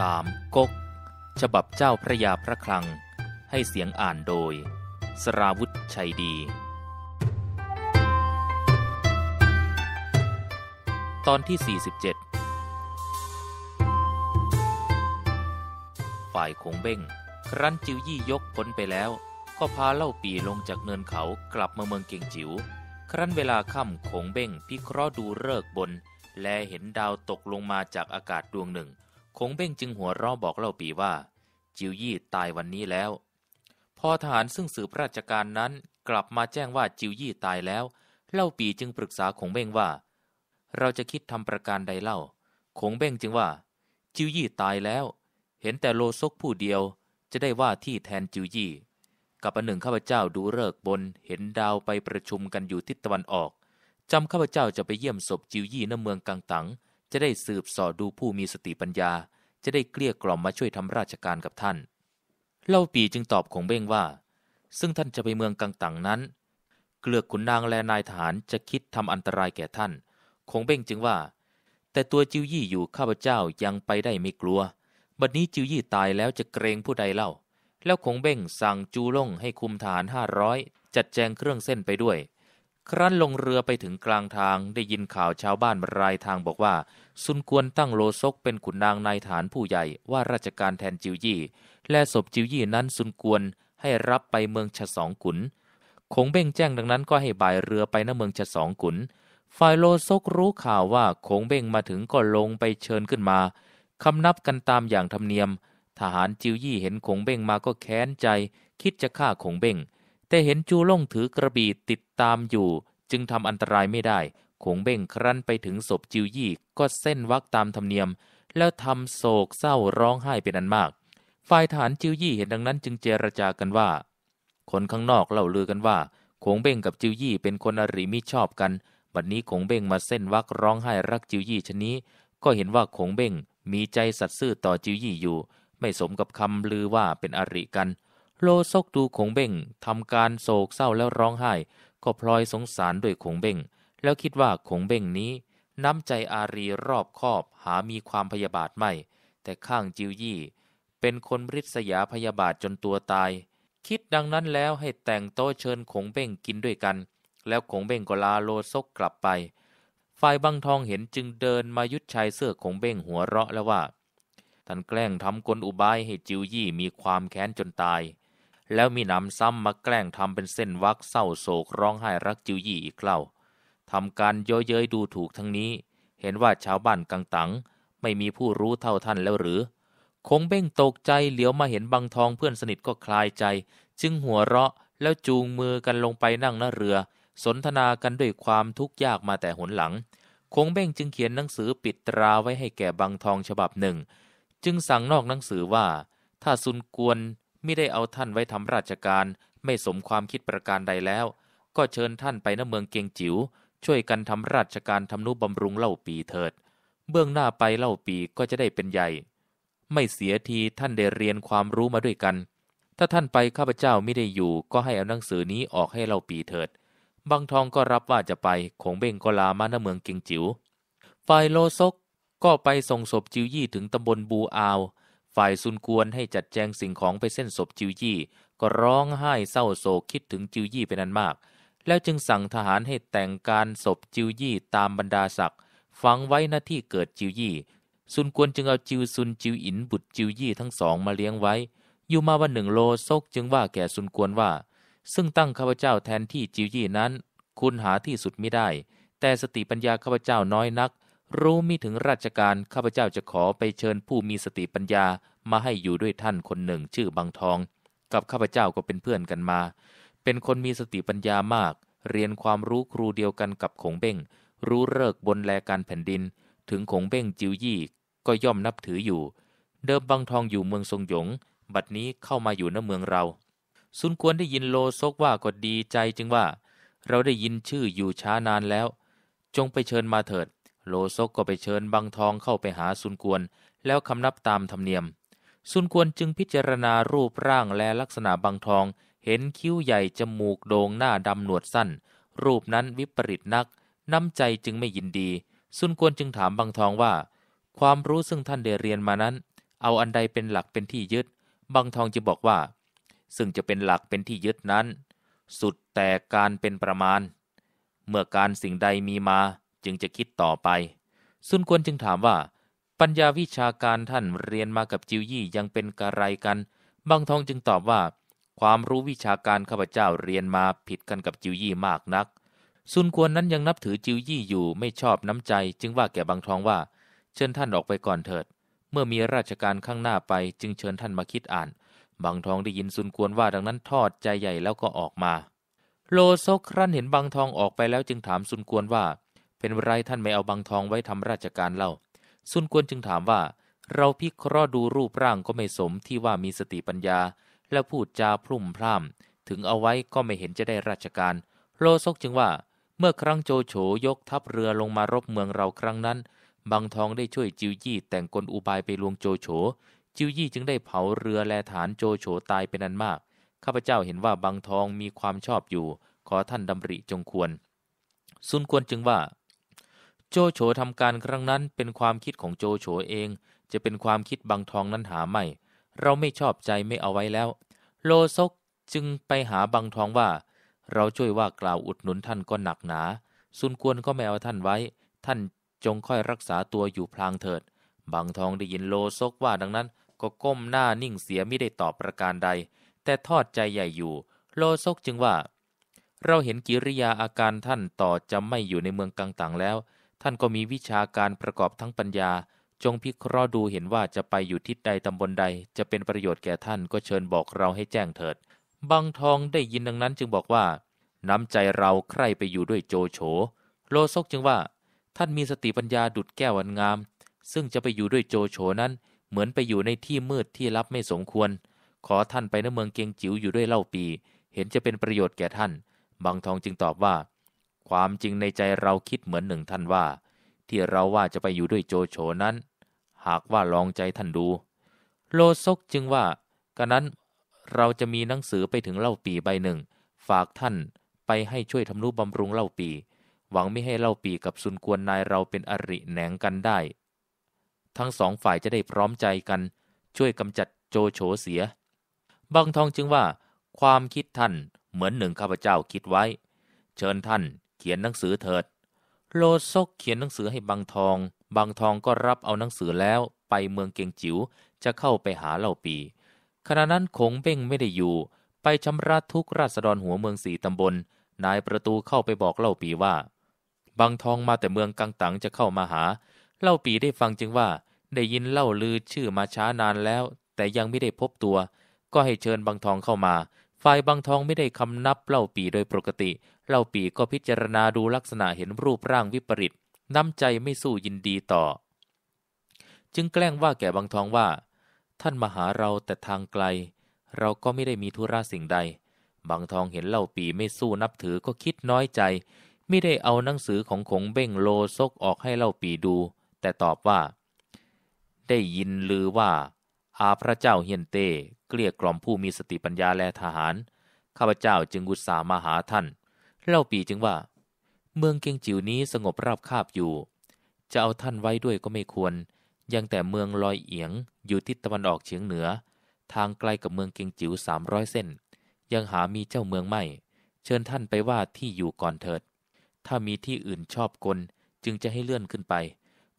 สามก๊กฉบับเจ้าพระยาพระคลัง ให้เสียงอ่านโดย สราวุธชัยดี ตอนที่ 47 ฝ่ายคงเบ้งครั้นจิวยี่ยกพ้นไปแล้ว ก็พาเล่าปีลงจากเนินเขากลับมาเมืองเก่งจิว๋วครั้นเวลาค่ำคงเบ้งพิเคราะห์ดูเลิกบน และเห็นดาวตกลงมาจากอากาศดวงหนึ่งคงเบ้งจึงหัวเราะบอกเล่าปีว่าจิวยี่ตายวันนี้แล้วพอทหารซึ่งสืบราชการนั้น กลับมาแจ้งว่าจิวยี่ตายแล้วเล่าปีจึงปรึกษาคงเบ้งว่า เราจะคิดทำประการใดเล่า คงเบ้งจึงว่าจิวยี่ตายแล้ว เห็นแต่โลซกผู้เดียว จะได้ว่าที่แทนจิวยี่กับอันหนึ่งข้าพเจ้าดูเลิกบน เห็นดาวไปประชุมกันอยู่ทิศตะวันออกจำข้าพเจ้าจะไปเยี่ยมศพจิวยี่ณเมืองกังตังจะได้สืบสอดดูผู้มีสติปัญญา จะได้เกลี้ยกล่อมมาช่วยทำราชการกับท่าน เล่าปีจึงตอบของเบ้งว่า ซึ่งท่านจะไปเมืองกังตังนั้น เกลือกขุนนางและนายทหารจะคิดทำอันตรายแก่ท่านคงเบ้งจึงว่า แต่ตัวจิวยี่อยู่ข้าพเจ้ายังไปได้ไม่กลัวบัดนี้จิวยี่ตายแล้วจะเกรงผู้ใดเล่า แล้วคงเบ้งสั่งจูล่งให้คุมฐานห้าร้อยจัดแจงเครื่องเส้นไปด้วยครั้นลงเรือไปถึงกลางทางได้ยินข่าวชาวบ้านรายทางบอกว่าซุนกวนตั้งโลซกเป็นขุนนางนายฐานผู้ใหญ่ว่าราชการแทนจิวยี่และศพจิวยี่นั้นซุนกวนให้รับไปเมืองฉสองขุนคงเบ้งแจ้งดังนั้นก็ให้บ่ายเรือไปณเมืองฉสองขุนฝ่ายโลซกรู้ข่าวว่าคงเบ้งมาถึงก็ลงไปเชิญขึ้นมาคำนับกันตามอย่างธรรมเนียมทหารจิวยี่เห็นคงเบ้งมาก็แค้นใจ คิดจะฆ่าคงเบ้งแต่เห็นจูล่งถือกระบี่ติดตามอยู่ จึงทำอันตรายไม่ได้คงเบ่งครั้นไปถึงศพจิวยี่ก็เส้นวักตามธรรมเนียม แล้วทำโศกเศร้าร้องไห้เป็นอันมาก ฝ่ายฐานจิวยี่เห็นดังนั้นจึงเจรจากันว่า คนข้างนอกเล่าลือกันว่าคงเบ่งกับจิวยี่เป็นคนอริมิชอบกัน บัดนนี้คงเบ่งมาเส้นวักร้องไห้รักจิวยี่ชนี้ ก็เห็นว่าคงเบ่งมีใจสัตซ์ซื่อต่อจิวยี่อยู่ ไม่สมกับคำลือว่าเป็นอริกันโลซกดูขงเบ่งทำการโศกเศร้าแล้วร้องไห้ ก็พลอยสงสารด้วยขงเบ่ง แล้วคิดว่าขงเบ่งนี้น้ำใจอารีรอบคอบหามีความพยาบาทไม่ แต่ข้างจิวยี่เป็นคนริษยาพยาบาทจนตัวตาย คิดดังนั้นแล้วให้แต่งโต๊ะเชิญขงเบ่งกินด้วยกัน แล้วขงเบ่งก็ลาโลซกกลับไปฝ่ายบังทองเห็นจึงเดินมายุดชายเสื้อของเบ้งหัวเราะแล้วว่าท่านแกล้งทำกลอุบายให้จิวยี่มีความแค้นจนตายแล้วมีนนำซ้ำมาแกล้งทำเป็นเส้นวักเศร้าโศกร้องไห้รักจิวยี่อีกเล่าทำการเย้ยเย้ยดูถูกทั้งนี้ เห็นว่าชาวบ้านกังตังไม่มีผู้รู้เท่าท่านแล้วหรือ คงเบ้งตกใจเหลียวมาเห็นบางทองเพื่อนสนิทก็คลายใจ จึงหัวเราะแล้วจูงมือกันลงไปนั่งหน้าเรือ สนทนากันด้วยความทุกข์ยากมาแต่หนหลัง คงเบ้งจึงเขียนหนังสือปิดตราไว้ให้แก่บางทองฉบับหนึ่ง จึงสั่งนอกหนังสือว่า ถ้าซุนกวนม่ได้เอาท่านไว้ทำราชการไม่สมความคิดประการใดแล้ว ก็เชิญท่านไปณเมืองเกียงจิ๋วช่วยกันทำราชการทำนุบำรุงเล่าปีเถิด เบื้องหน้าไปเล่าปีก็จะได้เป็นใหญ่ ไม่เสียทีท่านได้เรียนความรู้มาด้วยกัน ถ้าท่านไปข้าพเจ้าไม่ได้อยู่ ก็ให้เอาหนังสือนี้ออกให้เล่าปีเถิดบางทองก็รับว่าจะไปคงเบ่งก็ลามาณเมืองเกียงจิ๋วฝ่ายโลซกก็ไปส่งศพจิวยี่ถึงตำบลบูอาวฝ่ายซุนกวนให้จัดแจงสิ่งของไปเส้นศพจิวยี่ ก็ร้องไห้เศร้าโศกคิดถึงจิวยี่เป็นอันมาก แล้วจึงสั่งทหารให้แต่งการศพจิวยี่ตามบรรดาศักดิ์ฝังไว้หน้าที่เกิดจิวยี่ซุนกวนจึงเอาจิวซุนจิวอินบุตรจิวยี่ทั้งสองมาเลี้ยงไว้อยู่มาวันหนึ่งโลซกจึงว่าแก่ซุนกวนว่า ซึ่งตั้งข้าพเจ้าแทนที่จิวยี่นั้น คุณหาที่สุดไม่ได้ แต่สติปัญญาข้าพเจ้าน้อยนักรู้มิถึงราชการข้าพเจ้าจะขอไปเชิญผู้มีสติปัญญามาให้อยู่ด้วยท่านคนหนึ่งชื่อบางทอง กับข้าพเจ้าก็เป็นเพื่อนกันมา เป็นคนมีสติปัญญามาก เรียนความรู้ครูเดียวกันกับขงเบ้งรู้เลิกบนแลการแผ่นดิน ถึงขงเบ้งจิวยี่ ก็ย่อมนับถืออยู่ เดิมบางทองอยู่เมืองทรงหยงบัดนี้เข้ามาอยู่ณเมืองเราซุนควรได้ยินโลซกว่าก็ดีใจ จึงว่าเราได้ยินชื่ออยู่ช้านานแล้ว จงไปเชิญมาเถิดโลซกก็ไปเชิญบางทองเข้าไปหาซุนกวนแล้วคำนับตามธรรมเนียมซุนกวนจึงพิจารณารูปร่างและลักษณะบางทอง เห็นคิ้วใหญ่จมูกโด่งหน้าดำหนวดสั้น รูปนั้นวิปริตนัก น้ำใจจึงไม่ยินดีซุนกวนจึงถามบางทองว่า ความรู้ซึ่งท่านได้เรียนมานั้น เอาอันใดเป็นหลักเป็นที่ยึด บางทองจึงบอกว่า ซึ่งจะเป็นหลักเป็นที่ยึดนั้น สุดแต่การเป็นประมาณเมื่อการสิ่งใดมีมาจึงจะคิดต่อไปซุนกวนจึงถามว่า ปัญญาวิชาการท่านเรียนมากับจิวยี่ยังเป็นกะไรกัน บางทองจึงตอบว่า ความรู้วิชาการข้าพเจ้าเรียนมาผิดกันกับจิวยี่มากนักซุนกวนนั้นยังนับถือจิวยี่อยู่ไม่ชอบน้ำใจ จึงว่าแก่บางทองว่า เชิญท่านออกไปก่อนเถิด เมื่อมีราชการข้างหน้าไปจึงเชิญท่านมาคิดอ่าน บางทองได้ยินซุนกวนว่าดังนั้นทอดใจใหญ่แล้วก็ออกมาโลโซครั้นเห็นบางทองออกไปแล้วจึงถามซุนกวนว่าเป็นไรท่านไม่เอาบางทองไว้ทำราชการเล่าซุนกวนจึงถามว่า เราพิเคราะห์ดูรูปร่างก็ไม่สมที่ว่ามีสติปัญญา และพูดจาพรุ่มพร่ำถึงเอาไว้ก็ไม่เห็นจะได้ราชการ โลซกจึงว่าเมื่อครั้งโจโฉยกทัพเรือลงมารบเมืองเราครั้งนั้น บางทองได้ช่วยจิวยี่ แต่งกลอุบายไปลวงโจโฉจิวยี่จึงได้เผาเรือแลฐานโจโฉตายเป็นอันมากข้าพเจ้าเห็นว่าบางทองมีความชอบอยู่ ขอท่านดำริจงควรซุนควรจึงว่าโจโฉทำการครั้งนั้นเป็นความคิดของโจโฉเอง จะเป็นความคิดบางทองนั้นหาไม่ เราไม่ชอบใจไม่เอาไว้แล้ว โลซกจึงไปหาบางทองว่า เราช่วยว่ากล่าวอุดหนุนท่านก็หนักหนาซุนควรก็ไม่เอาท่านไว้ ท่านจงค่อยรักษาตัวอยู่พลางเถิด บางทองได้ยินโลซกว่าดังนั้น ก็ก้มหน้านิ่งเสียไม่ได้ตอบประการใด แต่ทอดใจใหญ่อยู่ โลซกจึงว่า เราเห็นกิริยาอาการท่านต่อจะไม่อยู่ในเมืองกลางต่างแล้วท่านก็มีวิชาการประกอบทั้งปัญญา จงพิเคราะห์ดูเห็นว่าจะไปอยู่ทิศใดตำบลใดจะเป็นประโยชน์แก่ท่านก็เชิญบอกเราให้แจ้งเถิดบางทองได้ยินดังนั้นจึงบอกว่า น้ำใจเราใครไปอยู่ด้วยโจโฉโลซกจึงว่า ท่านมีสติปัญญาดุดแก้วอันงาม ซึ่งจะไปอยู่ด้วยโจโฉนั้น เหมือนไปอยู่ในที่มืดที่ลับไม่สมควร ขอท่านไปนเมืองเกียงจิ๋วอยู่ด้วยเล่าปี เห็นจะเป็นประโยชน์แก่ท่านบางทองจึงตอบว่าความจริงในใจเราคิดเหมือนหนึ่งท่านว่า ที่เราว่าจะไปอยู่ด้วยโจโฉนั้น หากว่าลองใจท่านดู โลซกจึงว่ากะนั้นเราจะมีหนังสือไปถึงเล่าปีใบหนึ่ง ฝากท่านไปให้ช่วยทำนุบำรุงเล่าปีหวังไม่ให้เล่าปีกับซุนกวนนายเราเป็นอริแหนงกันได้ ทั้งสองฝ่ายจะได้พร้อมใจกันช่วยกำจัดโจโฉเสียบางทองจึงว่าความคิดท่านเหมือนหนึ่งข้าพเจ้าคิดไว้ เชิญท่านขียนหนังสือเถิดโลซกเขียนหนังสือให้บางทอง บางทองก็รับเอาหนังสือแล้วไปเมืองเกงจิ๋ว จะเข้าไปหาเหล่าปี ขณะนั้นคงเบ้งไม่ได้อยู่ ไปชำระทุกราษฎรหัวเมืองสี่ตำบล นายประตูเข้าไปบอกเหล่าปีว่า บางทองมาแต่เมืองกังตังจะเข้ามาหาเหล่าปีได้ฟังจึงว่าได้ยินเล่าลือชื่อมาช้านานแล้ว แต่ยังไม่ได้พบตัว ก็ให้เชิญบางทองเข้ามาฝ่ายบางทองไม่ได้คำนับเล่าปีโดยปกติ เล่าปีก็พิจารณาดูลักษณะเห็นรูปร่างวิปริต น้ำใจไม่สู้ยินดีต่อ จึงแกล้งว่าแก่บางทองว่า ท่านมาหาเราแต่ทางไกล เราก็ไม่ได้มีธุระสิ่งใด บางทองเห็นเล่าปีไม่สู้นับถือก็คิดน้อยใจ ไม่ได้เอาหนังสือของขงเบ้งโลซกออกให้เล่าปีดู แต่ตอบว่า ได้ยินลือว่าอาพระเจ้าเฮียนเต้เกลี้ยกล่อมผู้มีสติปัญญาและทหารข้าพเจ้าจึงอุตส่าห์มาหาท่าน เล่าปีจึงว่า เมืองเกียงจิ๋วนี้สงบราบคาบอยู่ จะเอาท่านไว้ด้วยก็ไม่ควร ยังแต่เมืองลอยเอียง อยู่ทิศตะวันออกเฉียงเหนือ ทางไกลกับเมืองเกียงจิ๋วสามร้อยเส้น ยังหามีเจ้าเมืองไม่ เชิญท่านไปว่าที่อยู่ก่อนเถิด ถ้ามีที่อื่นชอบกลจึงจะให้เลื่อนขึ้นไป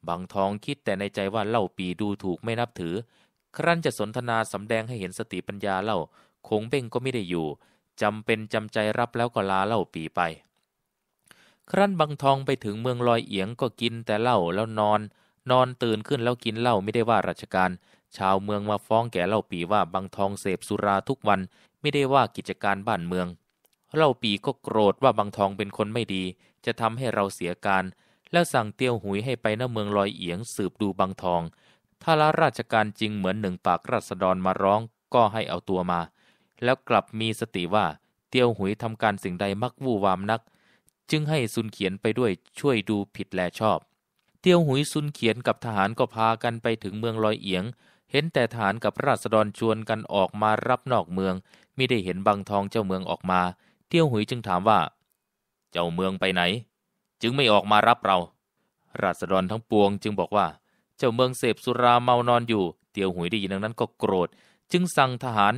บางทองคิดแต่ในใจว่าเล่าปีดูถูกไม่นับถือครั้นจะสนทนาสำแดงให้เห็นสติปัญญาเล่าคงเบ่งก็ไม่ได้อยู่ จำเป็นจำใจรับแล้วก็ลาเล่าปีไป ครั้นบางทองไปถึงเมืองลอยเอียงก็กินแต่เหล้าแล้วนอน นอนตื่นขึ้นแล้วกินเหล้าไม่ได้ว่าราชการ ชาวเมืองมาฟ้องแก่เล่าปีว่าบางทองเสพสุราทุกวันไม่ได้ว่ากิจการบ้านเมือง เล่าปีก็โกรธว่าบางทองเป็นคนไม่ดี จะทำให้เราเสียการ แล้วสั่งเตียวหุยให้ไปหน้าเมืองลอยเอียงสืบดูบางทองถ้าละราชการจริงเหมือนหนึ่งปากรัษฎรมาร้องก็ให้เอาตัวมา แล้วกลับมีสติว่าเตียวหุยทำการสิ่งใดมักวู่วามนัก จึงให้ซุนเขียนไปด้วยช่วยดูผิดแลชอบเตียวหุยซุนเขียนกับทหารก็พากันไปถึงเมืองลอยเอียง เห็นแต่ทหารกับราษฎรชวนกันออกมารับนอกเมืองมิได้เห็นบางทองเจ้าเมืองออกมาเตียวหุยจึงถามว่า เจ้าเมืองไปไหน จึงไม่ออกมารับเรา ราษฎรทั้งปวงจึงบอกว่าเจ้าเมืองเสพสุราเมานอนอยู่เตียวหุยได้ยินดังนั้นก็โกรธ จึงสั่งทหาร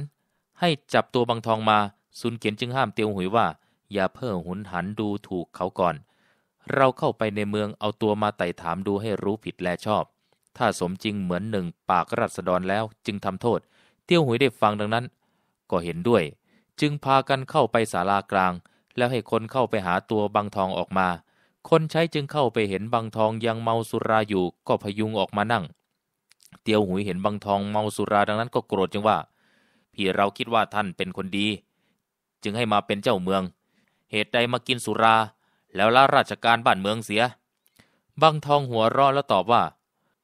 ให้จับตัวบางทองมาซุนเขียนจึงห้ามเตียวหุยว่า อย่าเพิ่งหุนหันดูถูกเขาก่อน เราเข้าไปในเมืองเอาตัวมาไต่ถามดูให้รู้ผิดและชอบ ถ้าสมจริงเหมือนหนึ่งปากรัศดรแล้ว จึงทำโทษเตียวหุยได้ฟังดังนั้น ก็เห็นด้วย จึงพากันเข้าไปศาลากลาง แล้วให้คนเข้าไปหาตัวบางทองออกมาคนใช้จึงเข้าไปเห็นบางทองยังเมาสุราอยู่ก็พยุงออกมานั่งเตียวหุยเห็นบางทองเมาสุราดังนั้นก็โกรธจึงว่า พี่เราคิดว่าท่านเป็นคนดี จึงให้มาเป็นเจ้าเมือง เหตุใดมากินสุรา แล้วละาราชการบ้านเมืองเสียบางทองหัวเราะแล้วตอบว่า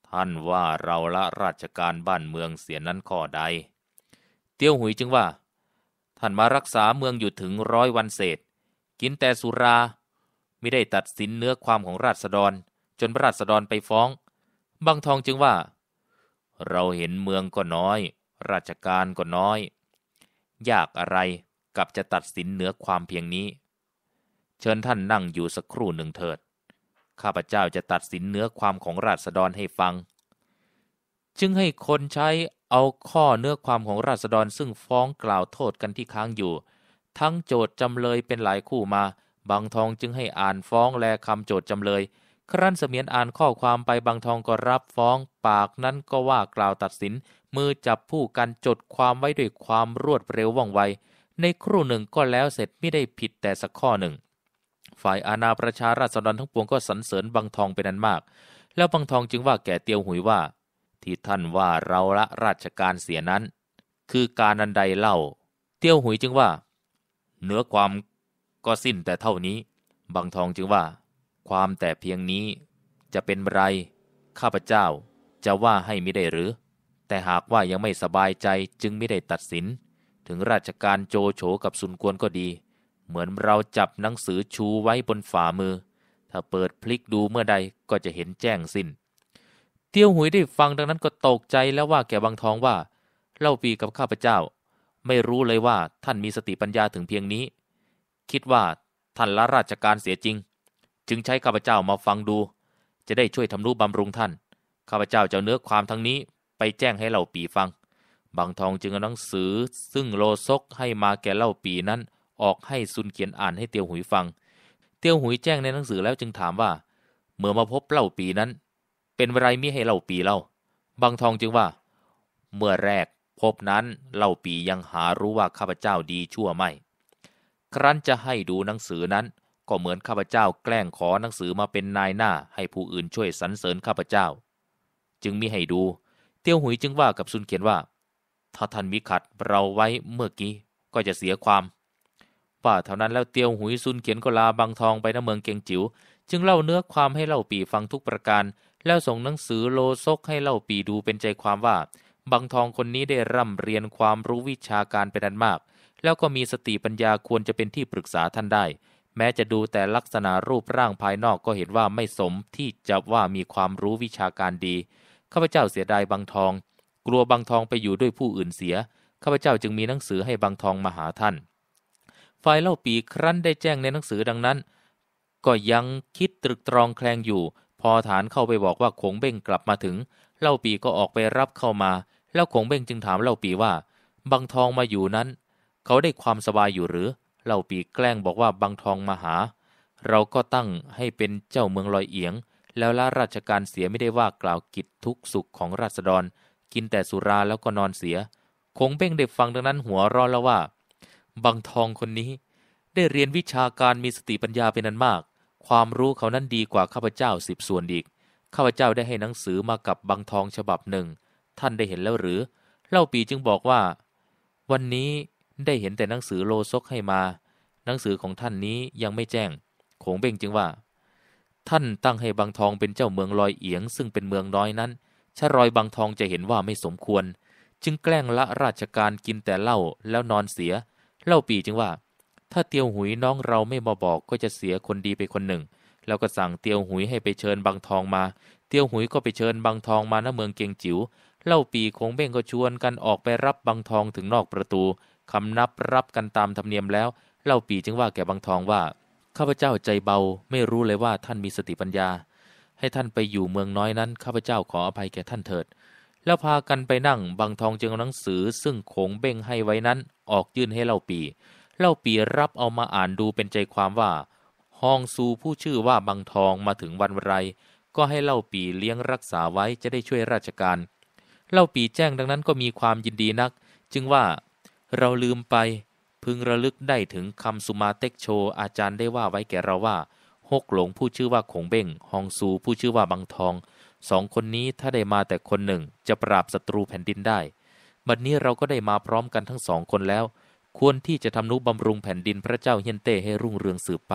ท่านว่าเราละราชการบ้านเมืองเสียนั้นข้อใดเตียวหุยจึงว่า ท่านมารักษาเมืองอยู่ถึงร้อยวันเศษ กินแต่สุราไม่ได้ตัดสินเนื้อความของราษฎร จนราษฎรไปฟ้อง บางทองจึงว่า เราเห็นเมืองก็น้อย ราชการก็น้อยยากอะไรกับจะตัดสินเนื้อความเพียงนี้ เชิญท่านนั่งอยู่สักครู่หนึ่งเถิด ข้าพเจ้าจะตัดสินเนื้อความของราษฎรให้ฟัง จึงให้คนใช้เอาข้อเนื้อความของราษฎรซึ่งฟ้องกล่าวโทษกันที่ค้างอยู่ ทั้งโจทย์จำเลยเป็นหลายคู่มาบางทองจึงให้อ่านฟ้องแลคำโจทย์จำเลย ครั้นเสมียนอ่านข้อความไปบางทองก็รับฟ้องปากนั้นก็ว่ากล่าวตัดสิน มือจับผู้กันจดความไว้ด้วยความรวดเร็วว่องไว ในครู่หนึ่งก็แล้วเสร็จไม่ได้ผิดแต่สักข้อหนึ่ง ฝ่ายอาณาประชาราษฎรทั้งปวงก็สรรเสริญบางทองเป็นนั้นมาก แล้วบางทองจึงว่าแก่เตียวหุยว่า ที่ท่านว่าเราละราชการเสียนั้น คือการอันใดเล่า เตียวหุยจึงว่า เหนือความก็สิ้นแต่เท่านี้ บางทองจึงว่า ความแต่เพียงนี้จะเป็นไร ข้าพเจ้าจะว่าให้ไม่ได้หรือ แต่หากว่ายังไม่สบายใจจึงไม่ได้ตัดสิน ถึงราชการโจโฉกับสุนกวนก็ดี เหมือนเราจับหนังสือชูไว้บนฝ่ามือ ถ้าเปิดพลิกดูเมื่อใดก็จะเห็นแจ้งสิน้นเตี้ยวหุยได้ฟังดังนั้นก็ตกใจแล้วว่าแกบางทองว่าเล่าปีกับข้าพเจ้า ไม่รู้เลยว่าท่านมีสติปัญญาถึงเพียงนี้คิดว่าท่านละราชการเสียจริง จึงใช้ข้าพเจ้ามาฟังดู จะได้ช่วยทำูุบำรุงท่าน ข้าพเจ้าจะเนื้อความทั้งนี้ไปแจ้งให้เหล่าปีฟังบางทองจึงเอาหนังสือซึ่งโลซกให้มาแก่เล่าปีนั้น ออกให้ซุนเขียนอ่านให้เตียวหุยฟัง เตียวหุยแจ้งในหนังสือแล้วจึงถามว่า เมื่อมาพบเล่าปีนั้น เป็นไรมิให้เล่าปีเล่าบางทองจึงว่า เมื่อแรก พบนั้นเล่าปียังหารู้ว่าข้าพเจ้าดีชั่วไม่ครั้นจะให้ดูหนังสือนั้นก็เหมือนข้าพเจ้าแกล้งขอหนังสือมาเป็นนายหน้าให้ผู้อื่นช่วยสรรเสริญข้าพเจ้า จึงมิให้ดูเตี้ยวหุยจึงว่ากับซุนเขียนว่า ถ้าท่านมิขัดเราไว้เมื่อกี้ก็จะเสียความป่าเท่านั้นแล้วเตียวหุยซุนเขียนก็ลาบางทองไปณเมืองเกียงจิว๋วจึงเล่าเนื้อความให้เล่าปีฟังทุกประการ แล้วส่งหนังสือโลซกให้เล่าปีดูเป็นใจความว่าบางทองคนนี้ได้ร่ำเรียนความรู้วิชาการเป็นอันมากแล้วก็มีสติปัญญาควรจะเป็นที่ปรึกษาท่านได้ แม้จะดูแต่ลักษณะรูปร่างภายนอกก็เห็นว่าไม่สมที่จะว่ามีความรู้วิชาการดีข้าพเจ้าเสียดายบางทอง กลัวบางทองไปอยู่ด้วยผู้อื่นเสียข้าพเจ้าจึงมีหนังสือให้บางทองมาหาท่านฝ่ายเล่าปีครั้นได้แจ้งในหนังสือดังนั้น ก็ยังคิดตรึกตรองแคลงอยู่ พอฐานเข้าไปบอกว่าคงเบ้งกลับมาถึง เล่าปีก็ออกไปรับเข้ามา แล้วคงเบ้งจึงถามเล่าปีว่า บางทองมาอยู่นั้นเขาได้ความสบายอยู่หรือเล่าปีแกล้งบอกว่าบางทองมาหา เราก็ตั้งให้เป็นเจ้าเมืองลอยเอียง แล้วละราชการเสียไม่ได้ว่ากล่าวกิจทุกสุขของราษฎร กินแต่สุราแล้วก็นอนเสีย คงเบ้งได้ฟังดังนั้นหัวร้อนแล้วว่า บางทองคนนี้ ได้เรียนวิชาการมีสติปัญญาเป็นนันมาก ความรู้เขานั้นดีกว่าข้าพเจ้าสิบส่วนอีก ข้าพเจ้าได้ให้หนังสือมากับบางทองฉบับหนึ่ง ท่านได้เห็นแล้วหรือเล่าปีจึงบอกว่า วันนี้ได้เห็นแต่หนังสือโลซกให้มา หนังสือของท่านนี้ยังไม่แจ้งโขงเบ่งจึงว่า ท่านตั้งให้บางทองเป็นเจ้าเมืองลอยเอียง ซึ่งเป็นเมืองน้อยนั้น ชะรอยบางทองจะเห็นว่าไม่สมควร จึงแกล้งละราชการกินแต่เหล้าแล้วนอนเสีย เล่าปีจึงว่า ถ้าเตียวหุยน้องเราไม่มาบอกก็จะเสียคนดีไปคนหนึ่ง แล้วก็สั่งเตียวหุยให้ไปเชิญบางทองมา เตียวหุยก็ไปเชิญบางทองมาณเมืองเกียงจิว๋ว เล่าปีคงเบ่งก็ชวนกันออกไปรับบางทองถึงนอกประตูคำนับรับกันตามธรรมเนียมแล้วเล่าปีจึงว่าแก่บางทองว่าข้าพเจ้าใจเบา ไม่รู้เลยว่าท่านมีสติปัญญา ให้ท่านไปอยู่เมืองน้อยนั้นข้าพเจ้าขออภัยแก่ท่านเถิด แล้วพากันไปนั่งบางทองจึงเอาหนังสือ ซึ่งโขงเบ้งให้ไว้นั้นออกยื่นให้เล่าปีเล่าปีรับเอามาอ่านดูเป็นใจความว่าฮองซูผู้ชื่อว่าบางทองมาถึงวันไร ก็ให้เล่าปีเลี้ยงรักษาไว้จะได้ช่วยราชการเล่าปีแจ้งดังนั้นก็มีความยินดีนัก จึงว่าเราลืมไป พึงระลึกได้ถึงคำสุมาเต็กโช อาจารย์ได้ว่าไว้แก่เราว่าฮกหลงผู้ชื่อว่าขงเบ้งฮองซูผู้ชื่อว่าบังทองสองคนนี้ถ้าได้มาแต่คนหนึ่งจะปราบศัตรูแผ่นดินได้บัดนนี้เราก็ได้มาพร้อมกันทั้งสองคนแล้ว ควรที่จะทำนุบำรุงแผ่นดินพระเจ้าเฮียนเต้ให้รุ่งเรืองสืบไป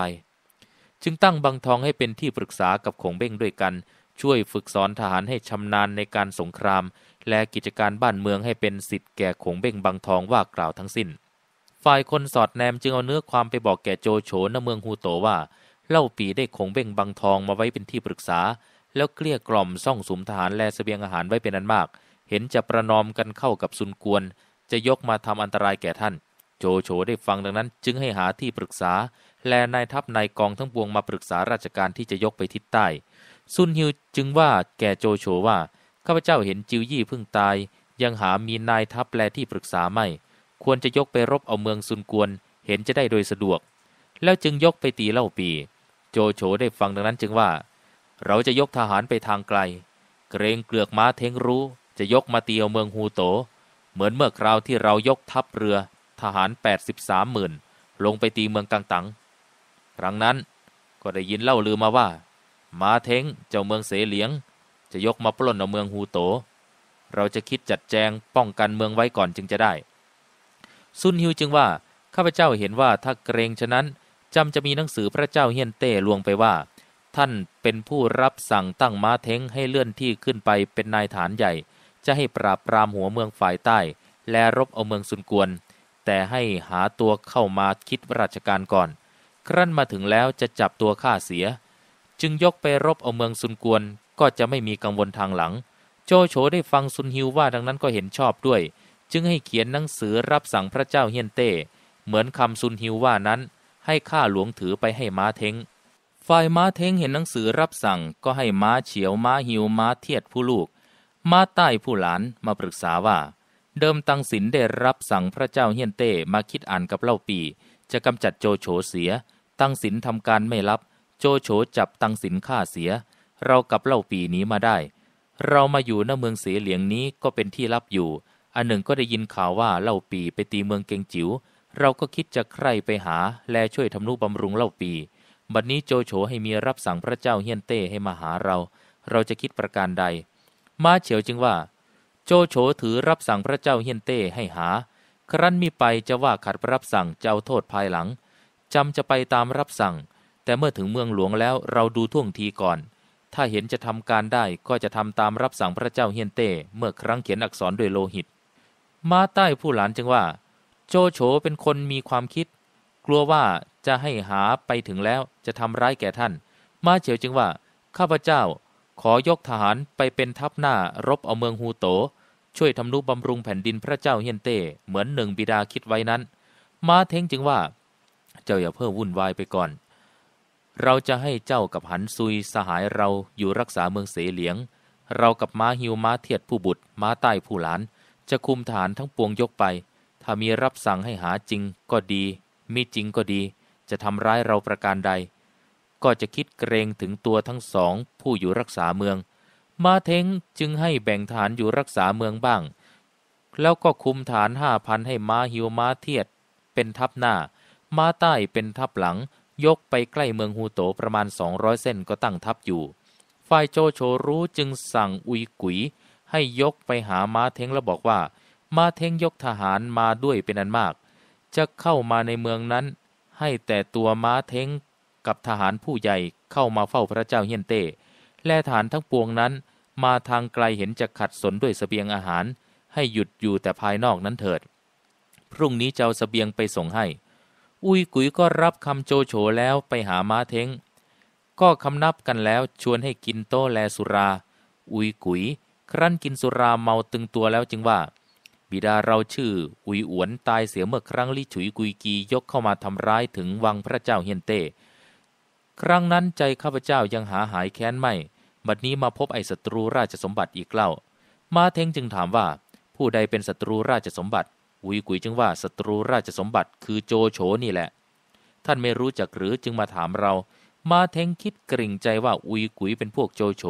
จึงตั้งบังทองให้เป็นที่ปรึกษากับขงเบ้งด้วยกัน ช่วยฝึกสอนทหารให้ชำนาญในการสงครามและกิจการบ้านเมืองให้เป็นสิทธิ์แก่ขงเบ่งบางทองว่ากล่าวทั้งสิ้น ฝ่ายคนสอดแนมจึงเอาเนื้อความไปบอกแก่โจโฉนเมืองฮูโตว่า เล่าปีได้ขงเบ่งบางทองมาไว้เป็นที่ปรึกษา แล้วเกลี้ยกล่อมซ่องสมทหารและสเสบียงอาหารไว้เป็นอันมาก เห็นจะประนอมกันเข้ากับซุนกวนจะยกมาทำอันตรายแก่ท่าน โจโฉได้ฟังดังนั้น จึงให้หาที่ปรึกษา และนายทัพนายกองทั้งปวงมาปรึกษาราชการที่จะยกไปทิศใต้ซุนฮิวจึงว่าแก่โจโฉว่าข้าพเจ้าเห็นจิวยี่เพิ่งตาย ยังหา มีนายทัพแปลที่ปรึกษาไม่ ควรจะยกไปรบเอาเมืองซุนกวนเห็นจะได้โดยสะดวก แล้วจึงยกไปตีเล่าปีโจโฉได้ฟังดังนั้นจึงว่า เราจะยกทหารไปทางไกล เกรงเกลือกม้าเทงรู้ จะยกมาตีเอาเมืองฮูโต เหมือนเมื่อคราวที่เรายกทัพเรือ ทหาร83หมื่นลงไปตีเมืองกังตังครั้งนั้นก็ได้ยินเล่าลือมาว่ามาเทงเจ้าเมืองเสเหลียงจะยกมาปล้นเอาเมืองฮูโต เราจะคิดจัดแจงป้องกันเมืองไว้ก่อนจึงจะได้ซุนฮิวจึงว่า ข้าพเจ้าเห็นว่าถ้าเกรงฉะนั้นจำจะมีหนังสือพระเจ้าเฮียนเต้ลวงไปว่า ท่านเป็นผู้รับสั่งตั้งม้าเท้งให้เลื่อนที่ขึ้นไปเป็นนายฐานใหญ่ จะให้ปราบปรามหัวเมืองฝ่ายใต้ และรบเอาเมืองซุนกวนแต่ให้หาตัวเข้ามาคิดราชการก่อน ครั้นมาถึงแล้วจะจับตัวข้าเสีย จึงยกไปรบเอาเมืองซุนกวนก็จะไม่มีกังวลทางหลัง โจโฉได้ฟังซุนฮิวว่าดังนั้นก็เห็นชอบด้วย จึงให้เขียนหนังสือรับสั่งพระเจ้าเฮียนเต้เหมือนคำซุนฮิวว่านั้น ให้ข้าหลวงถือไปให้ม้าเทงฝ่ายม้าเทงเห็นหนังสือรับสั่งก็ให้ม้าเฉียวม้าหิวม้าเทียดผู้ลูกม้าใต้ผู้หลานมาปรึกษาว่า เดิมตังสินได้รับสั่งพระเจ้าเฮียนเต้มาคิดอ่านกับเล่าปีจะกำจัดโจโฉเสีย ตังสินทำการไม่รับ โจโฉจับตังสินฆ่าเสียเรากลับเล่าปีนี้มาได้ เรามาอยู่ณเมืองเสียเหลียงนี้ก็เป็นที่รับอยู่ อันหนึ่งก็ได้ยินข่าวว่าเล่าปีไปตีเมืองเกงจิ๋ว เราก็คิดจะใครไปหาและช่วยทานุบำรุงเล่าปีบัดนนี้โจโฉให้มีรับสั่งพระเจ้าเฮียนเต้ให้มาหาเรา เราจะคิดประการใด มาเฉียวจึงว่า โจโฉถือรับสั่งพระเจ้าเฮียนเต้ให้หา ครั้นมิไปจะว่าขัดรับสั่งจะเอาโทษภายหลัง จำจะไปตามรับสั่ง แต่เมื่อถึงเมืองหลวงแล้วเราดูท่วงทีก่อนถ้าเห็นจะทำการได้ก็จะทำตามรับสั่งพระเจ้าเฮียนเต้เมื่อครั้งเขียนอักษรด้วยโลหิต มาใต้ผู้หลานจึงว่า โจโฉเป็นคนมีความคิด กลัวว่าจะให้หาไปถึงแล้วจะทำร้ายแก่ท่าน มาเฉียวจึงว่าข้าพเจ้าขอยกทหารไปเป็นทัพหน้ารบเอาเมืองฮูโตช่วยทำนุบำรุงแผ่นดินพระเจ้าเฮียนเต้เหมือนหนึ่งบิดาคิดไว้นั้น มาเทงจึงว่า เจ้าอย่าเพิ่มวุ่นวายไปก่อนเราจะให้เจ้ากับหันซุยสหายเราอยู่รักษาเมืองเสเหลียง เรากับม้าหิวม้าเทียดผู้บุตร ม้าใต้ผู้หลาน จะคุมฐานทั้งปวงยกไป ถ้ามีรับสั่งให้หาจริงก็ดี มีจริงก็ดี จะทำร้ายเราประการใด ก็จะคิดเกรงถึงตัวทั้งสองผู้อยู่รักษาเมืองมาเทง จึงให้แบ่งฐานอยู่รักษาเมืองบ้าง แล้วก็คุมฐานห้าพันให้ม้าหิวม้าเทียด เป็นทับหน้า ม้าใต้เป็นทับหลังยกไปใกล้เมืองฮูโตประมาณ 200 เส้น ก็ตั้งทัพอยู่ ฝ่ายโจโฉรู้จึงสั่งอุยกุยให้ยกไปหาม้าเทงและบอกว่าม้าเทงยกทหารมาด้วยเป็นอันมาก จะเข้ามาในเมืองนั้น ให้แต่ตัวม้าเทงกับทหารผู้ใหญ่เข้ามาเฝ้าพระเจ้าเฮียนเต้และทหารทั้งปวงนั้น มาทางไกลเห็นจะขัดสนด้วยสเสบียงอาหาร ให้หยุดอยู่แต่ภายนอกนั้นเถิด พรุ่งนี้เจ้าสเสบียงไปส่งให้อุยกุ๋ยก็รับคำโจโฉแล้วไปหาม้าเทง ก็คำนับกันแล้วชวนให้กินโต้แลสุรา อุยกุยครั้นกินสุราเมาตึงตัวแล้วจึงว่า บิดาเราชื่อ อุยอวนตายเสียเมื่อครั้งลี่ฉุยกุยกียกเข้ามาทำร้ายถึงวังพระเจ้าเฮียนเต้ครั้งนั้นใจข้าพเจ้ายังหาหายแค้นไม่ บัดนี้มาพบไอ้ศัตรูราชสมบัติอีกเล่า มาเทงจึงถามว่าผู้ใดเป็นศัตรูราชสมบัติอุยกุยจึงว่าศัตรูราชสมบัติคือโจโฉนี่แหละ ท่านไม่รู้จักหรือจึงมาถามเรา มาเทงคิดกริ่งใจว่าอุยกุยเป็นพวกโจโฉ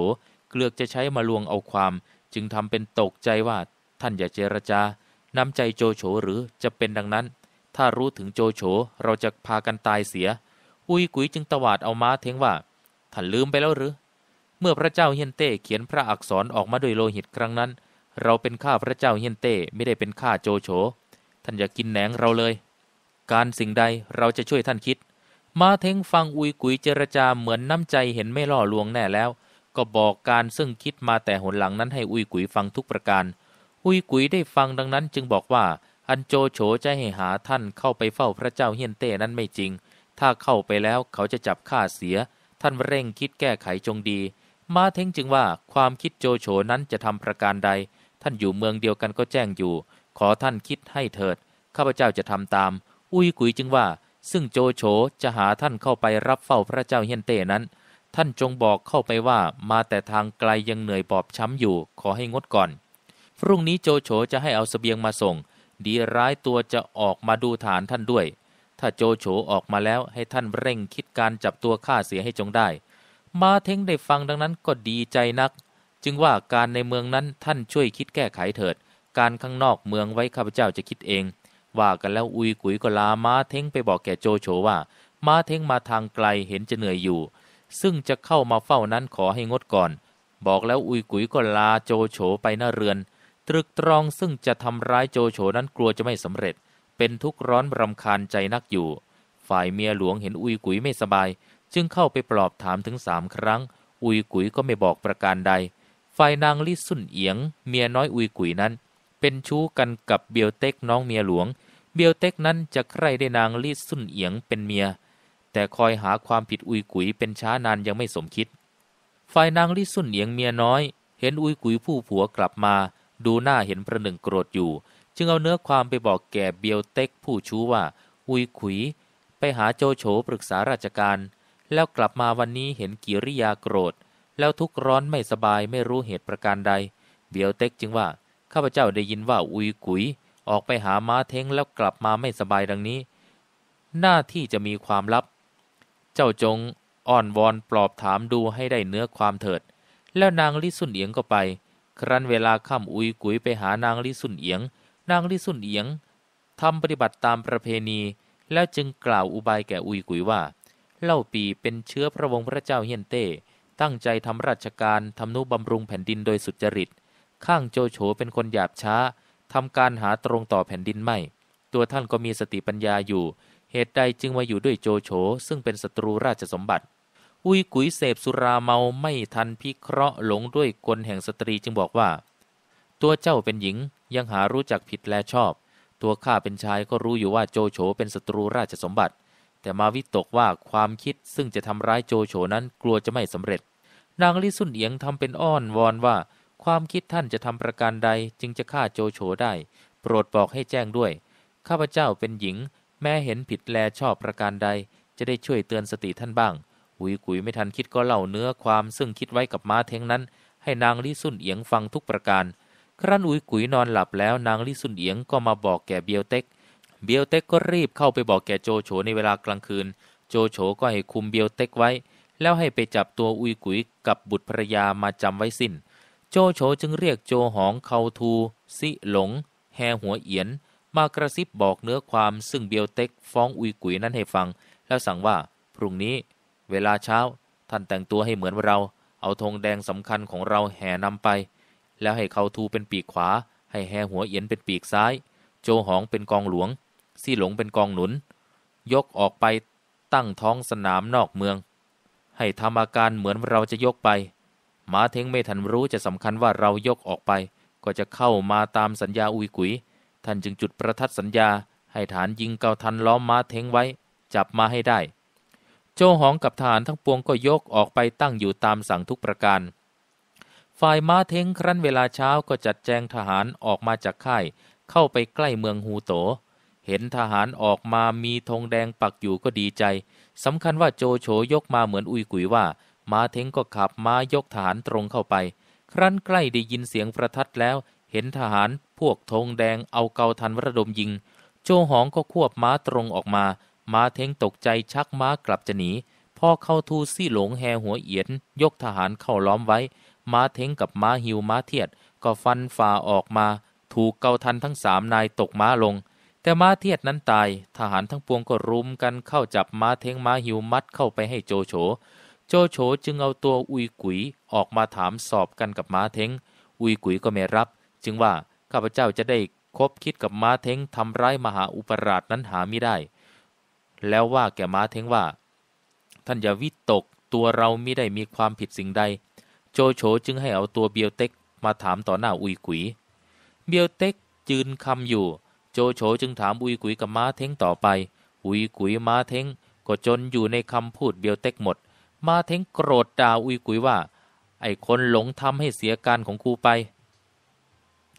เกลือกจะใช้มาลวงเอาความ จึงทำเป็นตกใจว่าท่านอย่าเจรจาน้ำใจโจโฉหรือจะเป็นดังนั้น ถ้ารู้ถึงโจโฉเราจะพากันตายเสีย อุยกุยจึงตวาดเอาม้าเทงว่า ท่านลืมไปแล้วหรือ เมื่อพระเจ้าเฮียนเต้เขียนพระอักษรออกมาโดยโลหิตครั้งนั้น เราเป็นข้าพระเจ้าเฮียนเต้ไม่ได้เป็นข้าโจโฉท่านอย่ากกินแหนงเราเลย การสิ่งใดเราจะช่วยท่านคิด มาเทงฟังอุยกุยเจรจาเหมือนน้ำใจเห็นไม่ล่อลวงแน่แล้ว ก็บอกการซึ่งคิดมาแต่หนหลังนั้นให้อุยกุยฟังทุกประการ อุยกุยได้ฟังดังนั้นจึงบอกว่าอันโจโฉจะให้หาท่านเข้าไปเฝ้าพระเจ้าเฮียนเต้นั้นไม่จริง ถ้าเข้าไปแล้วเขาจะจับข้าเสีย ท่านเร่งคิดแก้ไขจงดี มาเทงจึงว่าความคิดโจโฉนั้นจะทำประการใด ท่านอยู่เมืองเดียวกันก็แจ้งอยู่ขอท่านคิดให้เถิด ข้าพเจ้าจะทำตาม อุ้ยกุยจึงว่า ซึ่งโจโฉจะหาท่านเข้าไปรับเฝ้าพระเจ้าเฮียนเต้นั้น ท่านจงบอกเข้าไปว่า มาแต่ทางไกลยังเหนื่อยบอบช้ำอยู่ ขอให้งดก่อน พรุ่งนี้โจโฉจะให้เอาสเสบียงมาส่ง ดีร้ายตัวจะออกมาดูฐานท่านด้วย ถ้าโจโฉออกมาแล้วให้ท่านเร่งคิดการจับตัวฆ่าเสียให้จงได้ มาเท้งได้ฟังดังนั้นก็ดีใจนัก จึงว่าการในเมืองนั้นท่านช่วยคิดแก้ไขเถิดการข้างนอกเมืองไว้ข้าพเจ้าจะคิดเอง ว่ากันแล้วอุยกุยก็ลาม้าเท้งไปบอกแก่โจโฉว่า ม้าเท้งมาทางไกลเห็นจะเหนื่อยอยู่ ซึ่งจะเข้ามาเฝ้านั้นขอให้งดก่อน บอกแล้วอุยกุยก็ลาโจโฉไปหน้าเรือน ตรึกตรองซึ่งจะทำร้ายโจโฉนั้นกลัวจะไม่สำเร็จ เป็นทุกข์ร้อนรำคาญใจนักอยู่ ฝ่ายเมียหลวงเห็นอุยกุยไม่สบาย จึงเข้าไปปลอบถามถึงสามครั้ง อุยกุยก็ไม่บอกประการใด ฝ่ายนางลิซุนเอียง เมียน้อยอุยกุยนั้นเป็นชู้กันกับเบียวเต็กน้องเมียหลวง เบียวเต็กนั้นจะใคร่ได้นางลีดซุนเอียงเป็นเมีย แต่คอยหาความผิดอุยกุยเป็นช้านานยังไม่สมคิด ฝ่ายนาง ลีดซุนเอียงเมียน้อย เห็นอุยกุยผู้ ผัวกลับมา ดูหน้าเห็นประหนึ่งโกรธอยู่ จึงเอาเนื้อความไปบอกแก่เบียวเต็กผู้ชู้ว่าอุยขุยไปหาโจโฉปรึกษาราชการ แล้วกลับมาวันนี้เห็นกิริยาโกรธ แล้วทุกร้อนไม่สบายไม่รู้เหตุประการใด เบียวเต็กจึงว่าข้าพเจ้าได้ยินว่าอุยกุยออกไปหาม้าเท้งแล้วกลับมาไม่สบายดังนี้ หน้าที่จะมีความลับ เจ้าจงอ่อนวอนปลอบถามดูให้ได้เนื้อความเถิด แล้วนางลิสุนเอียงก็ไป ครั้นเวลาค่ำอุยกุยไปหานางลิสุนเอียง นางลิสุนเอียงทำปฏิบัติตามประเพณี แล้วจึงกล่าวอุบายแก่อุยกุยว่า เล่าปีเป็นเชื้อพระวงศ์พระเจ้าเฮียนเต้ตั้งใจทำราชการทำนุบำรุงแผ่นดินโดยสุจริตข้างโจโฉเป็นคนหยาบช้าทำการหาตรงต่อแผ่นดินไม่ ตัวท่านก็มีสติปัญญาอยู่ เหตุใดจึงมาอยู่ด้วยโจโฉ ซึ่งเป็นศัตรูราชสมบัติอุยกุยเสพสุราเมาไม่ทันพิเคราะห์หลง ด้วยกลแห่งสตรีจึงบอกว่า ตัวเจ้าเป็นหญิงยังหารู้จักผิดและชอบ ตัวข้าเป็นชายก็รู้อยู่ว่าโจโฉเป็นศัตรูราชสมบัติ แต่มาวิตกว่าความคิดซึ่งจะทำร้ายโจโฉนั้นกลัวจะไม่สำเร็จ นางลิสุนเอียงทำเป็นอ้อนวอนว่าความคิดท่านจะทำประการใดจึงจะฆ่าโจโฉได้ โปรดบอกให้แจ้งด้วย ข้าพเจ้าเป็นหญิง แม้เห็นผิดแลชอบประการใด จะได้ช่วยเตือนสติท่านบ้างหุยกุยไม่ทันคิดก็เล่าเนื้อความซึ่งคิดไว้กับม้าเทงนั้น ให้นางลี่สุนเอียงฟังทุกประการ ครั้นอุยกุยนอนหลับแล้วนางลี่สุนเอียงก็มาบอกแก่เบียวเต็ก เบียวเต็กก็รีบเข้าไปบอกแก่โจโฉในเวลากลางคืน โจโฉก็ให้คุมเบียวเต็กไว้ แล้วให้ไปจับตัวอุยกุยกับบุตรภรยามาจำไว้สิน้นโจโฉจึงเรียกโจหองเขาทูซิหลงแฮหัวเอียน มากระซิบบอกเนื้อความซึ่งเบียวเต็กฟ้องอุยกุยนั้นให้ฟัง แล้วสั่งว่าพรุ่งนี้เวลาเช้า ท่านแต่งตัวให้เหมือนเรา เอาธงแดงสำคัญของเราแห่นำไป แล้วให้เขาทูเป็นปีกขวา ให้แฮหัวเอียนเป็นปีกซ้าย โจหองเป็นกองหลวงซี่หลงเป็นกองหนุน ยกออกไปตั้งท้องสนามนอกเมือง ให้ทำอาการเหมือนเราจะยกไปมาเทงไม่ทันรู้จะสำคัญว่าเรายกออกไป ก็จะเข้ามาตามสัญญาอุยกุย ท่านจึงจุดประทัดสัญญา ให้ฐานยิงเกาทันล้อมมาเทงไว้ จับมาให้ได้ โจหองกับทหารทั้งปวงก็ยกออกไปตั้งอยู่ตามสั่งทุกประการ ฝ่ายมาเทงครั้นเวลาเช้าก็จัดแจงทหารออกมาจากค่าย เข้าไปใกล้เมืองฮูโต เห็นทหารออกมามีธงแดงปักอยู่ก็ดีใจสำคัญว่าโจโฉยกมาเหมือนอุยกุยว่ามาเทงก็ขับม้ายกทหารตรงเข้าไป ครั้นใกล้ได้ยินเสียงประทัดแล้วเห็นทหารพวกธงแดงเอาเกาทันวรดมยิง โจหองก็ควบม้าตรงออกมามาเทงตกใจชักม้ากลับจะหนีพอเข้าทูซี่หลงแหหัวเอียนยกทหารเข้าล้อมไว้ม้าเทงกับม้าหิวม้าเทียดก็ฟันฝ่าออกมา ถูกเกาทันทั้งสามนายตกม้าลง แต่ม้าเทียดนั้นตายทหารทั้งปวงก็รุมกันเข้าจับม้าเทงม้าหิวมัดเข้าไปให้โจโฉจโฉจึงเอาตัวอุยกุยออกมาถามสอบกันกับม้าเทงอุยกุยก็ไม่รับ จึงว่าข้าพเจ้าจะได้คบคิดกับม้าเทงทำร้ายมหาอุปราชนั้นหาไม่ได้ แล้วว่าแก่ม้าเทงว่าท่านอย่าวิตก ตัวเราไม่ได้มีความผิดสิ่งใด โจโฉจึงให้เอาตัวเบียวเต็กมาถามต่อหน้าอุยกุยเบียวเต็กจืนคำอยู่ โจโฉจึงถามอุยกุยกับม้าเทงต่อไป อุยกุยม้าเทงก็จนอยู่ในคำพูดเบียวเต็กหมดมาเทงโกรธด่าอุยกุยว่า ไอ้คนหลงทำให้เสียการของกูไป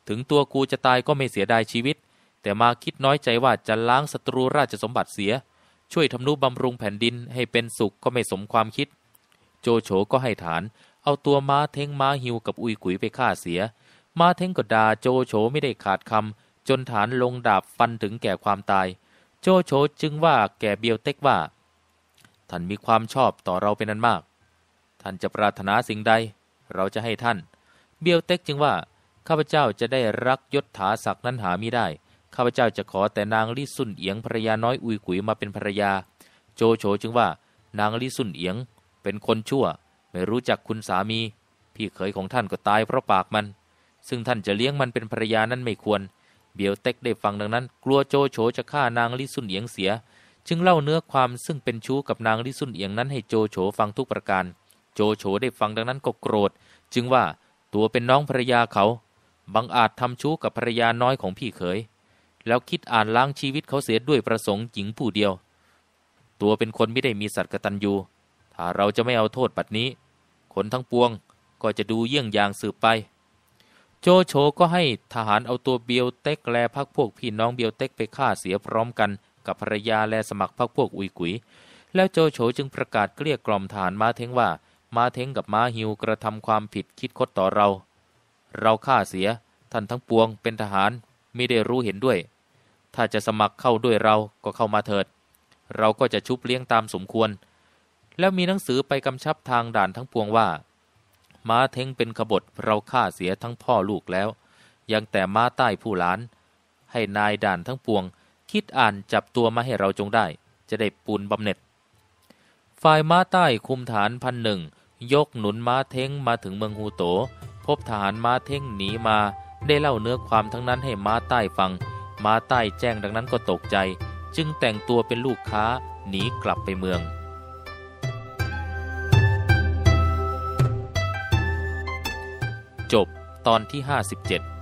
ถึงตัวกูจะตายก็ไม่เสียดายชีวิต แต่มาคิดน้อยใจว่าจะล้างศัตรูราชสมบัติเสีย ช่วยทำนุบำรุงแผ่นดินให้เป็นสุขก็ไม่สมความคิด โจโฉก็ให้ฐาน เอาตัวมาเทงมาหิวกับอุยกุยไปฆ่าเสีย มาเทงก็ด่าโจโฉไม่ได้ขาดคำจนฐานลงดาบฟันถึงแก่ความตาย โจโฉจึงว่าแก่เบียวเต็กว่าท่านมีความชอบต่อเราเป็นอันมาก ท่านจะปรารถนาสิ่งใด เราจะให้ท่าน เบียวเต็กจึงว่า ข้าพเจ้าจะได้รักยศถาศักดิ์นั้นหาไม่ได้ ข้าพเจ้าจะขอแต่นางลี่สุนเอียงภรยาน้อยอุยกุยมาเป็นภรยา โจโฉจึงว่า นางลี่สุนเอียง เป็นคนชั่ว ไม่รู้จักคุณสามี พี่เขยของท่านก็ตายเพราะปากมัน ซึ่งท่านจะเลี้ยงมันเป็นภรยานั้นไม่ควร เบียวเต็กได้ฟังดังนั้น กลัวโจโฉจะฆ่านางลี่สุนเอียงเสียจึงเล่าเนื้อความซึ่งเป็นชู้กับนางลิซุนเอียงนั้นให้โจโฉฟังทุกประการ โจโฉได้ฟังดังนั้นก็โกรธ จึงว่าตัวเป็นน้องภรรยาเขา บังอาจทำชู้กับภรรยาน้อยของพี่เขย แล้วคิดอ่านล้างชีวิตเขาเสียด้วยประสงค์หญิงผู้เดียว ตัวเป็นคนไม่ได้มีสัตว์กตัญญูถ้าเราจะไม่เอาโทษบัดนี้ คนทั้งปวงก็จะดูเยี่ยงอย่างสืบไป โจโฉก็ให้ทหารเอาตัวเบียวเต็กแลพักพวกพี่น้องเบียวเต็กไปฆ่าเสียพร้อมกันกับภรรยาและสมัครพรรคพวกอุยกุยแล้วโจโฉจึงประกาศเกลี้ยกล่อมฐานมาเทงว่า มาเทงกับมาฮิวกระทำความผิดคิดคดต่อเรา เราฆ่าเสีย ท่านทั้งปวงเป็นทหารไม่ได้รู้เห็นด้วย ถ้าจะสมัครเข้าด้วยเราก็เข้ามาเถิด เราก็จะชุบเลี้ยงตามสมควร แล้วมีหนังสือไปกำชับทางด่านทั้งปวงว่ามาเทงเป็นขบฏเราฆ่าเสียทั้งพ่อลูกแล้ว ยังแต่มาใต้ผู้หลาน ให้นายด่านทั้งปวงคิดอ่านจับตัวมาให้เราจงได้ จะได้ปูนบำเหน็จฝ่ายม้าใต้คุมฐานพันหนึ่ง ยกหนุนม้าเท้งมาถึงเมืองฮูโต พบทหารม้าเท้งหนีมาได้เล่าเนื้อความทั้งนั้นให้ม้าใต้ฟังม้าใต้แจ้งดังนั้นก็ตกใจ จึงแต่งตัวเป็นลูกค้า หนีกลับไปเมือง จบตอนที่ 57